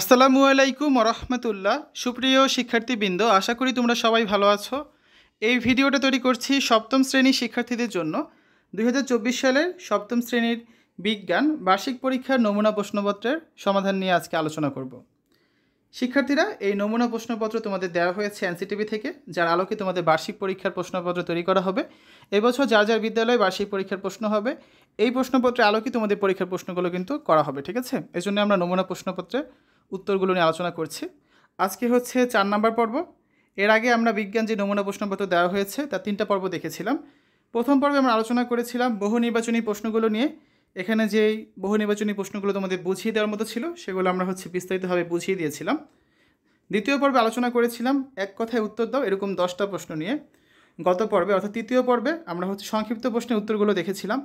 আসসালামু আলাইকুম রহমতুল্লাহ সুপ্রিয় শিক্ষার্থীবৃন্দ আশা করি তোমরা সবাই ভালো আছো এই ভিডিওটা তৈরি করছি সপ্তম শ্রেণীর শিক্ষার্থীদের জন্য দুই সালের সপ্তম শ্রেণীর বিজ্ঞান বার্ষিক পরীক্ষার নমুনা প্রশ্নপত্রের সমাধান নিয়ে আজকে আলোচনা করব শিক্ষার্থীরা এই নমুনা প্রশ্নপত্র তোমাদের দেওয়া হয়েছে এনসিটিভি থেকে যার আলোকে তোমাদের বার্ষিক পরীক্ষার প্রশ্নপত্র তৈরি করা হবে এবছর যার যার বিদ্যালয়ে বার্ষিক পরীক্ষার প্রশ্ন হবে এই প্রশ্নপত্রে আলোকে তোমাদের পরীক্ষার প্রশ্নগুলো কিন্তু করা হবে ঠিক আছে এজন্য আমরা নমুনা প্রশ্নপত্রে উত্তরগুলো নিয়ে আলোচনা করছি আজকে হচ্ছে চার নাম্বার পর্ব এর আগে আমরা বিজ্ঞান যে নমুনা প্রশ্নপত্র দেওয়া হয়েছে তার তিনটা পর্ব দেখেছিলাম প্রথম পর্বে আমরা আলোচনা করেছিলাম বহু নির্বাচনী প্রশ্নগুলো নিয়ে এখানে যেই বহু নির্বাচনী প্রশ্নগুলো তোমাদের বুঝিয়ে দেওয়ার মতো ছিল সেগুলো আমরা হচ্ছে বিস্তারিতভাবে বুঝিয়ে দিয়েছিলাম দ্বিতীয় পর্বে আলোচনা করেছিলাম এক কথায় উত্তর দাও এরকম দশটা প্রশ্ন নিয়ে গত পর্বে অর্থাৎ তৃতীয় পর্বে আমরা হচ্ছে সংক্ষিপ্ত প্রশ্নের উত্তরগুলো দেখেছিলাম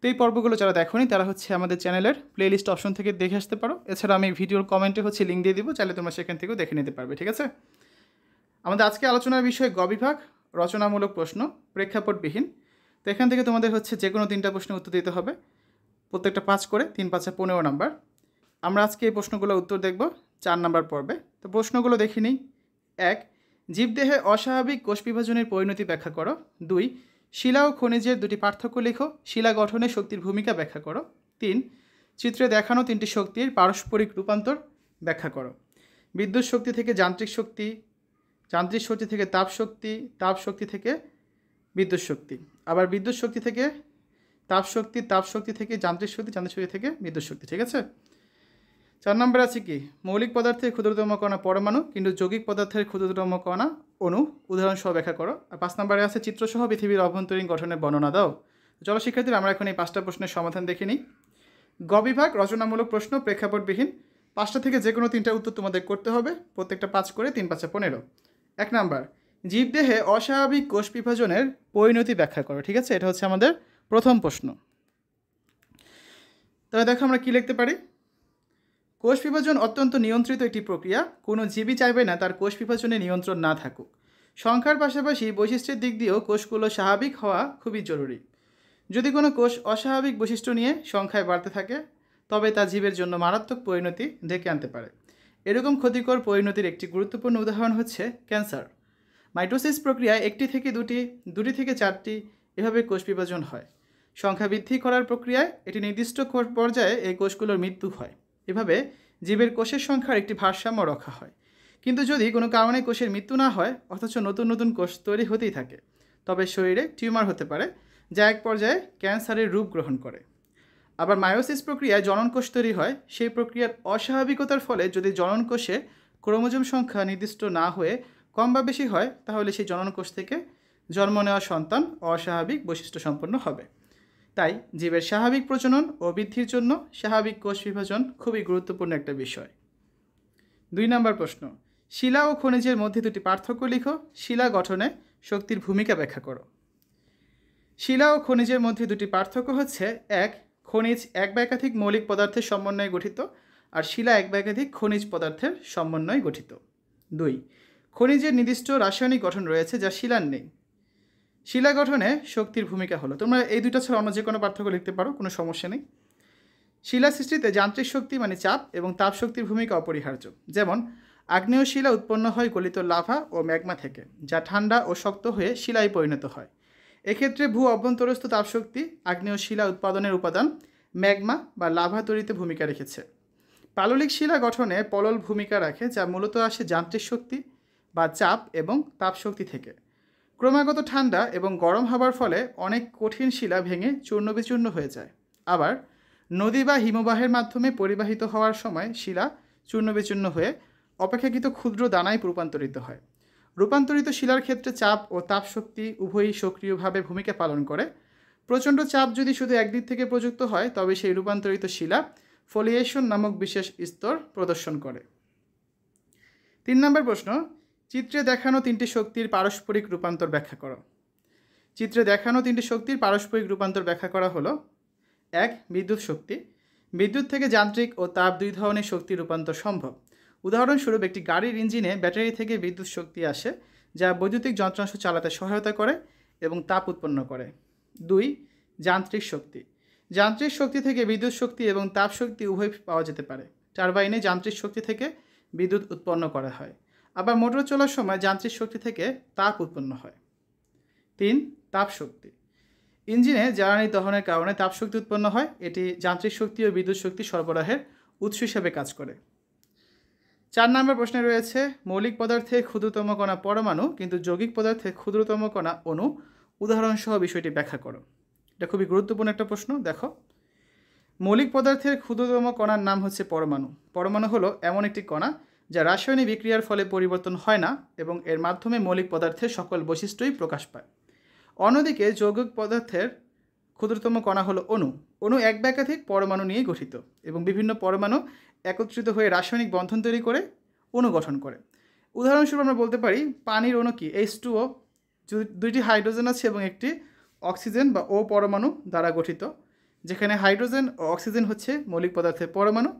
তো এই পর্বগুলো যারা দেখনি তারা হচ্ছে আমাদের চ্যানেলের প্লেলিস্ট অপশন থেকে দেখে আসতে পারো এছাড়া আমি ভিডিওর কমেন্টে হচ্ছে লিঙ্ক দিয়ে দিবো চাইলে তোমরা সেখান থেকেও দেখে নিতে পারবে ঠিক আছে আমাদের আজকে আলোচনার বিষয় গবিভাগ রচনামূলক প্রশ্ন প্রেক্ষাপটবিহীন তো এখান থেকে তোমাদের হচ্ছে যে কোনো তিনটা প্রশ্নের উত্তর দিতে হবে প্রত্যেকটা পাঁচ করে তিন পাঁচে পনেরো নাম্বার আমরা আজকে এই প্রশ্নগুলো উত্তর দেখব চার নাম্বার পর্বে তো প্রশ্নগুলো দেখিনি এক জীবদেহে অস্বাভাবিক কোষ বিভাজনের পরিণতি ব্যাখ্যা করো দুই শিলা ও খনিজের দুটি পার্থক্য লেখো শিলা গঠনে শক্তির ভূমিকা ব্যাখ্যা করো তিন চিত্রে দেখানো তিনটি শক্তির পারস্পরিক রূপান্তর ব্যাখ্যা করো বিদ্যুৎ শক্তি থেকে যান্ত্রিক শক্তি যান্ত্রিক শক্তি থেকে তাপ শক্তি তাপ শক্তি থেকে বিদ্যুৎ শক্তি আবার বিদ্যুৎ শক্তি থেকে তাপ শক্তি তাপ শক্তি থেকে যান্ত্রিক শক্তি যান্ত্রিক শক্তি থেকে বিদ্যুৎ শক্তি ঠিক আছে চার নম্বর আছে কি মৌলিক পদার্থের ক্ষুদ্রতম কণা পরমাণু কিন্তু যৌগিক পদার্থের ক্ষুদ্রতম কণা অনু উদাহরণসহ ব্যাখ্যা করো আর পাঁচ নম্বরে আছে চিত্রসহ পৃথিবীর অভ্যন্তরীণ গঠনের বর্ণনা দাও চলো শিক্ষার্থীরা আমরা এখন এই পাঁচটা প্রশ্নের সমাধান দেখে নিই গ বিভাগ রচনামূলক প্রশ্ন প্রেক্ষাপটবিহীন পাঁচটা থেকে যে কোনো তিনটা উত্তর তোমাদের করতে হবে প্রত্যেকটা পাঁচ করে তিন পাঁচে পনেরো এক নাম্বার জীবদেহে অস্বাভাবিক কোষ বিভাজনের পরিণতি ব্যাখ্যা করো ঠিক আছে এটা হচ্ছে আমাদের প্রথম প্রশ্ন তাহলে দেখো আমরা কি লিখতে পারি কোষ বিভাজন অত্যন্ত নিয়ন্ত্রিত একটি প্রক্রিয়া কোনো জীবই চাইবে না তার কোষ বিভাজনে নিয়ন্ত্রণ না থাকুক সংখ্যার পাশাপাশি বৈশিষ্ট্যের দিক দিয়েও কোষগুলো স্বাভাবিক হওয়া খুবই জরুরি যদি কোনো কোষ অস্বাভাবিক বৈশিষ্ট্য নিয়ে সংখ্যায় বাড়তে থাকে তবে তা জীবের জন্য মারাত্মক পরিণতি ডেকে আনতে পারে এরকম ক্ষতিকর পরিণতির একটি গুরুত্বপূর্ণ উদাহরণ হচ্ছে ক্যান্সার মাইটোসিস প্রক্রিয়ায় একটি থেকে দুটি দুটি থেকে চারটি এভাবে কোষ বিভাজন হয় সংখ্যা বৃদ্ধি করার প্রক্রিয়ায় এটি নির্দিষ্ট পর্যায়ে এই কোষগুলোর মৃত্যু হয় এভাবে জীবের কোষের সংখ্যার একটি ভারসাম্য রক্ষা হয় কিন্তু যদি কোনো কারণে কোষের মৃত্যু না হয় অথচ নতুন নতুন কোষ তৈরি হতেই থাকে তবে শরীরে টিউমার হতে পারে যা এক পর্যায়ে ক্যান্সারের রূপ গ্রহণ করে আবার মায়োসিস প্রক্রিয়ায় জননকোষ তৈরি হয় সেই প্রক্রিয়ার অস্বাভাবিকতার ফলে যদি জননকোষে ক্রোমোজোম সংখ্যা নির্দিষ্ট না হয়ে কম বা বেশি হয় তাহলে সেই জননকোষ থেকে জন্ম নেওয়া সন্তান অস্বাভাবিক বৈশিষ্ট্য সম্পন্ন হবে তাই জীবের স্বাভাবিক প্রজনন ও বৃদ্ধির জন্য স্বাভাবিক কোষ বিভাজন খুবই গুরুত্বপূর্ণ একটা বিষয় দুই নম্বর প্রশ্ন শিলা ও খনিজের মধ্যে দুটি পার্থক্য লিখো শিলা গঠনে শক্তির ভূমিকা ব্যাখ্যা করো শিলা ও খনিজের মধ্যে দুটি পার্থক্য হচ্ছে এক খনিজ এক বা একাধিক মৌলিক পদার্থের সমন্বয়ে গঠিত আর শিলা এক বা একাধিক খনিজ পদার্থের সমন্বয়ে গঠিত দুই খনিজের নির্দিষ্ট রাসায়নিক গঠন রয়েছে যা শিলার নেই শিলা গঠনে শক্তির ভূমিকা হলো তোমরা এই দুটো ছাড়া অন্য যে কোনো পার্থক্য লিখতে পারো কোনো সমস্যা নেই শিলা সৃষ্টিতে যান্ত্রিক শক্তি মানে চাপ এবং তাপ শক্তির ভূমিকা অপরিহার্য যেমন আগ্নেয় শিলা উৎপন্ন হয় গলিত লাভা ও ম্যাগমা থেকে যা ঠান্ডা ও শক্ত হয়ে শিলায় পরিণত হয় এক্ষেত্রে ভূ অভ্যন্তরস্থ তাপশক্তি আগ্নেয় শিলা উৎপাদনের উপাদান ম্যাগমা বা লাভা তৈরিতে ভূমিকা রেখেছে পাললিক শিলা গঠনে পলল ভূমিকা রাখে যা মূলত আসে যান্ত্রিক শক্তি বা চাপ এবং তাপশক্তি থেকে ক্রমাগত ঠান্ডা এবং গরম হবার ফলে অনেক কঠিন শিলা ভেঙে চূর্ণ বিচূর্ণ হয়ে যায় আবার নদী বা হিমবাহের মাধ্যমে পরিবাহিত হওয়ার সময় শিলা চূর্ণ বিচূর্ণ হয়ে অপেক্ষাকৃত ক্ষুদ্র দানায় রূপান্তরিত হয় রূপান্তরিত শিলার ক্ষেত্রে চাপ ও তাপ শক্তি উভয়ই সক্রিয়ভাবে ভূমিকা পালন করে প্রচণ্ড চাপ যদি শুধু একদিক থেকে প্রযুক্ত হয় তবে সেই রূপান্তরিত শিলা ফলিয়েশন নামক বিশেষ স্তর প্রদর্শন করে তিন নম্বর প্রশ্ন চিত্রে দেখানো তিনটি শক্তির পারস্পরিক রূপান্তর ব্যাখ্যা করো চিত্রে দেখানো তিনটি শক্তির পারস্পরিক রূপান্তর ব্যাখ্যা করা হলো এক বিদ্যুৎ শক্তি বিদ্যুৎ থেকে যান্ত্রিক ও তাপ দুই ধরনের শক্তি রূপান্তর সম্ভব উদাহরণস্বরূপ একটি গাড়ির ইঞ্জিনে ব্যাটারি থেকে বিদ্যুৎ শক্তি আসে যা বৈদ্যুতিক যন্ত্রাংশ চালাতে সহায়তা করে এবং তাপ উৎপন্ন করে দুই যান্ত্রিক শক্তি যান্ত্রিক শক্তি থেকে বিদ্যুৎ শক্তি এবং তাপ শক্তি উভয় পাওয়া যেতে পারে টারবাইনে যান্ত্রিক শক্তি থেকে বিদ্যুৎ উৎপন্ন করা হয় আবার মোটর চলার সময় যান্ত্রিক শক্তি থেকে তাপ উৎপন্ন হয় তিন তাপ শক্তি ইঞ্জিনে জ্বালানি দহনের কারণে তাপশক্তি উৎপন্ন হয় এটি যান্ত্রিক শক্তি ও বিদ্যুৎ শক্তি সরবরাহের উৎস হিসেবে কাজ করে চার নম্বর প্রশ্নে রয়েছে মৌলিক পদার্থের ক্ষুদ্রতম কণা পরমাণু কিন্তু যৌগিক পদার্থের ক্ষুদ্রতম কণা অণু উদাহরণসহ বিষয়টি ব্যাখ্যা করো এটা খুবই গুরুত্বপূর্ণ একটা প্রশ্ন দেখো মৌলিক পদার্থের ক্ষুদ্রতম কণার নাম হচ্ছে পরমাণু পরমাণু হলো এমন একটি কণা যা রাসায়নিক বিক্রিয়ার ফলে পরিবর্তন হয় না এবং এর মাধ্যমে মৌলিক পদার্থের সকল বৈশিষ্ট্যই প্রকাশ পায় অন্যদিকে যৌগিক পদার্থের ক্ষুদ্রতম কণা হলো অণু অণু এক ব্যাকাধিক একাধিক পরমাণু নিয়ে গঠিত এবং বিভিন্ন পরমাণু একত্রিত হয়ে রাসায়নিক বন্ধন তৈরি করে অণু গঠন করে উদাহরণস্বরূপ আমরা বলতে পারি পানির অণু কি এইচ টু ও দুইটি হাইড্রোজেন আছে এবং একটি অক্সিজেন বা ও পরমাণু দ্বারা গঠিত যেখানে হাইড্রোজেন ও অক্সিজেন হচ্ছে মৌলিক পদার্থের পরমাণু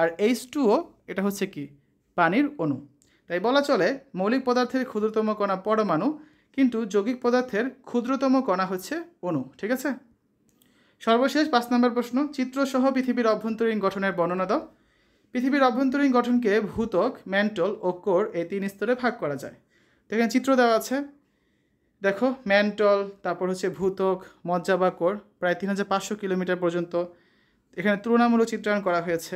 আর এইচ টু ও এটা হচ্ছে কি পানির অণু তাই বলা চলে মৌলিক পদার্থের ক্ষুদ্রতম কণা পরমাণু কিন্তু যৌগিক পদার্থের ক্ষুদ্রতম কণা হচ্ছে অণু ঠিক আছে সর্বশেষ পাঁচ নম্বর প্রশ্ন চিত্রসহ পৃথিবীর অভ্যন্তরীণ গঠনের বর্ণনা দাও পৃথিবীর অভ্যন্তরীণ গঠনকে ভূতক ম্যান্টল ও কোর এই তিন স্তরে ভাগ করা যায় তো এখানে চিত্র দেওয়া আছে দেখো ম্যান্টল তারপর হচ্ছে ভূতক মজ্জা বা কোর প্রায় তিন হাজার পাঁচশো কিলোমিটার পর্যন্ত এখানে তুলনামূলক চিত্রায়ন করা হয়েছে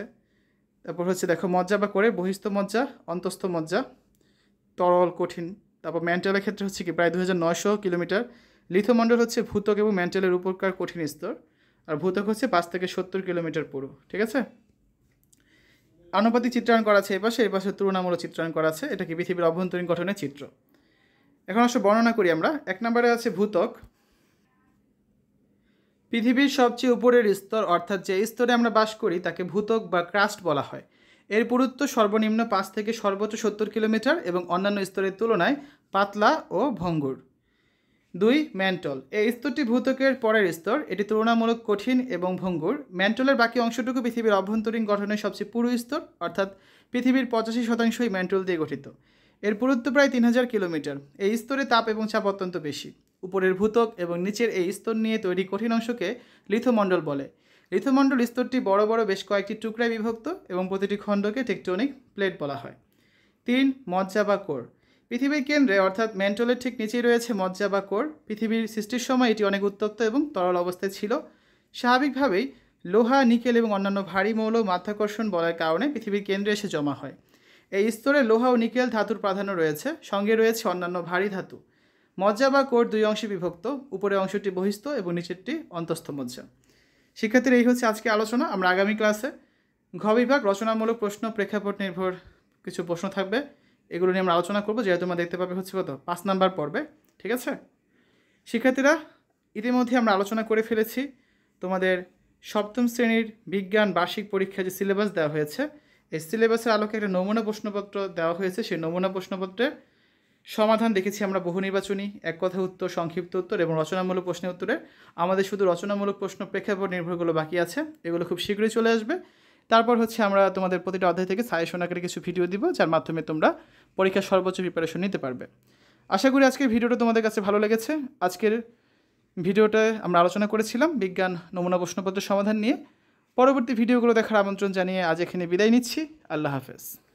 তারপর হচ্ছে দেখো মজ্জা বা কোরে বহিস্থ মজ্জা অন্তস্থ মজ্জা তরল কঠিন তারপর ম্যান্টালের ক্ষেত্রে হচ্ছে কি প্রায় দু কিলোমিটার লিথোমণ্ডল হচ্ছে ভূতক এবং ম্যান্টেলের উপরকার কঠিন স্তর আর ভূতক হচ্ছে পাঁচ থেকে সত্তর কিলোমিটার পুরো ঠিক আছে আনুপাতিক চিত্রায়ণ করা আছে এপাশে এপাশে তুলনামূলক চিত্রায়ণ করা আছে এটা কি পৃথিবীর অভ্যন্তরীণ গঠনের চিত্র এখন আসলে বর্ণনা করি আমরা এক নম্বরে আছে ভূতক পৃথিবীর সবচেয়ে উপরের স্তর অর্থাৎ যে স্তরে আমরা বাস করি তাকে ভূতক বা ক্রাস্ট বলা হয় এর পুরুত্ব সর্বনিম্ন পাঁচ থেকে সর্বোচ্চ সত্তর কিলোমিটার এবং অন্যান্য স্তরের তুলনায় পাতলা ও ভঙ্গুর দুই ম্যান্টল এই স্তরটি ভূতকের পরের স্তর এটি তুলনামূলক কঠিন এবং ভঙ্গুর ম্যান্টলের বাকি অংশটুকু পৃথিবীর অভ্যন্তরীণ গঠনের সবচেয়ে পুরো স্তর অর্থাৎ পৃথিবীর পঁচাশি শতাংশই ম্যান্টল দিয়ে গঠিত এর পুরুত্ব প্রায় তিন হাজার কিলোমিটার এই স্তরে তাপ এবং চাপ অত্যন্ত বেশি উপরের ভূতক এবং নিচের এই স্তর নিয়ে তৈরি কঠিন অংশকে লিথোমণ্ডল বলে লিথোমণ্ডল স্তরটি বড় বড় বেশ কয়েকটি টুকরায় বিভক্ত এবং প্রতিটি খণ্ডকে টেকটনিক প্লেট বলা হয় তিন মজ্জা বা কোর পৃথিবীর কেন্দ্রে অর্থাৎ মেন্টলের ঠিক নিচেই রয়েছে মজ্জা বা কোর পৃথিবীর সৃষ্টির সময় এটি অনেক উত্তপ্ত এবং তরল অবস্থায় ছিল স্বাভাবিকভাবেই লোহা নিকেল এবং অন্যান্য ভারী মৌল মাধ্যাকর্ষণ বলার কারণে পৃথিবীর কেন্দ্রে এসে জমা হয় এই স্তরে লোহা ও নিকেল ধাতুর প্রাধান্য রয়েছে সঙ্গে রয়েছে অন্যান্য ভারী ধাতু মজ্জা বা কোর দুই অংশে বিভক্ত উপরের অংশটি বহিস্থ এবং নিচেরটি অন্তস্থ মজ্জা শিক্ষার্থীর এই হচ্ছে আজকে আলোচনা আমরা আগামী ক্লাসে ঘ বিভাগ রচনামূলক প্রশ্ন প্রেক্ষাপট নির্ভর কিছু প্রশ্ন থাকবে এগুলো নিয়ে আমরা আলোচনা করবো যেহেতু তোমরা দেখতে পাবে হচ্ছে কত পাঁচ নাম্বার পড়বে ঠিক আছে শিক্ষার্থীরা ইতিমধ্যে আমরা আলোচনা করে ফেলেছি তোমাদের সপ্তম শ্রেণীর বিজ্ঞান বার্ষিক পরীক্ষা যে সিলেবাস দেওয়া হয়েছে এই সিলেবাসের আলোকে একটা নমুনা প্রশ্নপত্র দেওয়া হয়েছে সেই নমুনা প্রশ্নপত্রের সমাধান দেখেছি আমরা বহু নির্বাচনী এক কথা উত্তর সংক্ষিপ্ত উত্তর এবং রচনামূলক প্রশ্নের উত্তরে আমাদের শুধু রচনামূলক প্রশ্ন প্রেক্ষাপট নির্ভরগুলো বাকি আছে এগুলো খুব শীঘ্রই চলে আসবে তারপর হচ্ছে আমরা তোমাদের প্রতিটা অধ্যায় থেকে সাজেশন করে কিছু ভিডিও দিব যার মাধ্যমে তোমরা পরীক্ষার সর্বোচ্চ প্রিপারেশন নিতে পারবে আশা করি আজকের ভিডিওটা তোমাদের কাছে ভালো লেগেছে আজকের ভিডিওটা আমরা আলোচনা করেছিলাম বিজ্ঞান নমুনা প্রশ্নপত্র সমাধান নিয়ে পরবর্তী ভিডিওগুলো দেখার আমন্ত্রণ জানিয়ে আজ এখানে বিদায় নিচ্ছি আল্লাহ হাফেজ